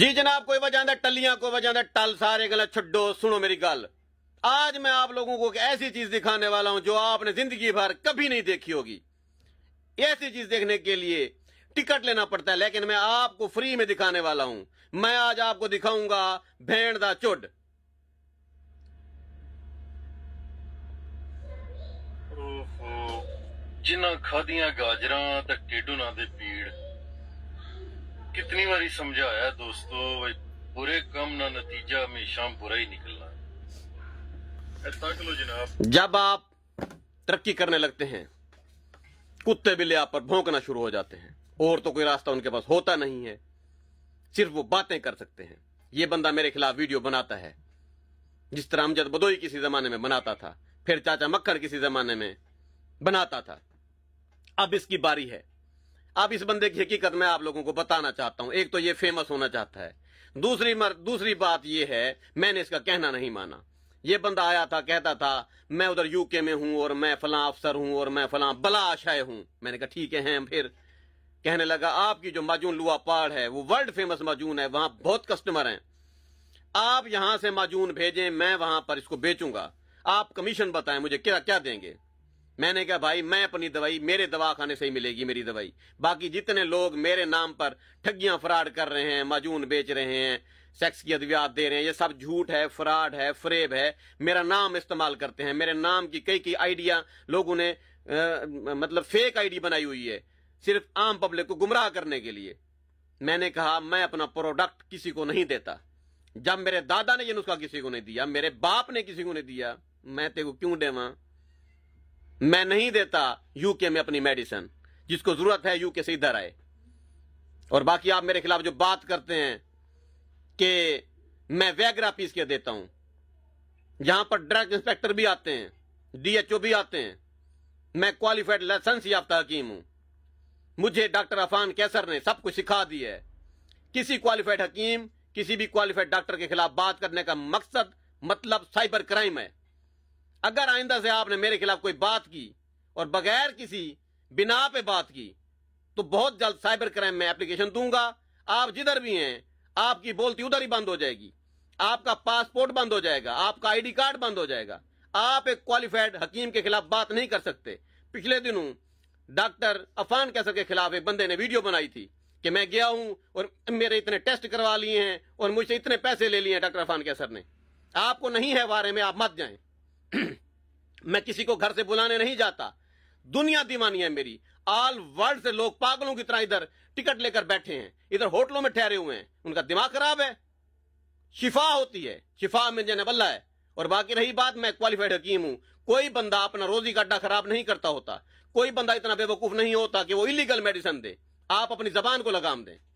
जी जनाब कोई वजह टलियां कोई वजह टल सारे गला छो सुनो मेरी गल आज मैं आप लोगों को ऐसी चीज दिखाने वाला हूं जो आपने जिंदगी भर कभी नहीं देखी होगी ऐसी चीज देखने के लिए टिकट लेना पड़ता है लेकिन मैं आपको फ्री में दिखाने वाला हूं मैं आज आपको दिखाऊंगा भेड़ दा चुड जिन्ना खादिया गाजर टिड उन्होंने कितनी बारी समझाया दोस्तों भाई बुरे कम ना नतीजा हमेशा बुरा ही निकलना जब आप तरक्की करने लगते हैं कुत्ते बिल्ले आप पर भोंकना शुरू हो जाते हैं और तो कोई रास्ता उनके पास होता नहीं है सिर्फ वो बातें कर सकते हैं ये बंदा मेरे खिलाफ वीडियो बनाता है जिस तरह अमजद बदोई किसी जमाने में बनाता था फिर चाचा मक्खर किसी जमाने में बनाता था अब इसकी बारी है अब इस बंदे की हकीकत मैं आप लोगों को बताना चाहता हूं एक तो ये फेमस होना चाहता है दूसरी मर, दूसरी बात ये है मैंने इसका कहना नहीं माना ये बंदा आया था कहता था मैं उधर यूके में हूं और मैं फला अफसर हूं और मैं फला बला आशाय हूं मैंने कहा ठीक है फिर कहने लगा आपकी जो माजून लुआ पहाड़ है वो वर्ल्ड फेमस माजून है वहां बहुत कस्टमर हैं आप यहां से माजून भेजें मैं वहां पर इसको बेचूंगा आप कमीशन बताएं मुझे क्या क्या देंगे मैंने कहा भाई मैं अपनी दवाई मेरे दवा खाने से ही मिलेगी मेरी दवाई बाकी जितने लोग मेरे नाम पर ठगियां फ्रॉड कर रहे हैं माजून बेच रहे हैं सेक्स की अद्वियात दे रहे हैं ये सब झूठ है फ्रॉड है फ्रेब है मेरा नाम इस्तेमाल करते हैं मेरे नाम की कई कई आइडिया लोगों ने आ, मतलब फेक आईडी बनाई हुई है सिर्फ आम पब्लिक को गुमराह करने के लिए मैंने कहा मैं अपना प्रोडक्ट किसी को नहीं देता जब मेरे दादा ने यह नुस्खा किसी को नहीं दिया मेरे बाप ने किसी को नहीं दिया मैं तेरे को क्यों देवा मैं नहीं देता यूके में अपनी मेडिसिन जिसको जरूरत है यूके से इधर आए और बाकी आप मेरे खिलाफ जो बात करते हैं कि मैं वैगरा पीस के देता हूं यहां पर ड्रग इंस्पेक्टर भी आते हैं डीएचओ भी आते हैं मैं क्वालिफाइड लाइसेंस याफ्ता हकीम हूं मुझे डॉक्टर अफान कैसर ने सब कुछ सिखा दिया है किसी क्वालिफाइड हकीम किसी भी क्वालिफाइड डॉक्टर के खिलाफ बात करने का मकसद मतलब साइबर क्राइम है अगर आइंदा से आपने मेरे खिलाफ कोई बात की और बगैर किसी बिना पे बात की तो बहुत जल्द साइबर क्राइम में एप्लीकेशन दूंगा आप जिधर भी हैं आपकी बोलती उधर ही बंद हो जाएगी आपका पासपोर्ट बंद हो जाएगा आपका आईडी कार्ड बंद हो जाएगा आप एक क्वालिफाइड हकीम के खिलाफ बात नहीं कर सकते पिछले दिनों डॉक्टर अफान कैसर के खिलाफ एक बंदे ने वीडियो बनाई थी कि मैं गया हूं और मेरे इतने टेस्ट करवा लिए हैं और मुझसे इतने पैसे ले लिए हैं डॉक्टर अफान कैसर ने आपको नहीं है बारे में आप मत जाएं मैं किसी को घर से बुलाने नहीं जाता दुनिया दीवानी है मेरी ऑल वर्ल्ड से लोग पागलों की तरह इधर टिकट लेकर बैठे हैं इधर होटलों में ठहरे हुए हैं उनका दिमाग खराब है शिफा होती है शिफा में जन बल्ला है और बाकी रही बात मैं क्वालिफाइड हकीम हूं कोई बंदा अपना रोजी का अड्डा खराब नहीं करता होता कोई बंदा इतना बेवकूफ नहीं होता कि वो इलीगल मेडिसिन दे आप अपनी जबान को लगाम दें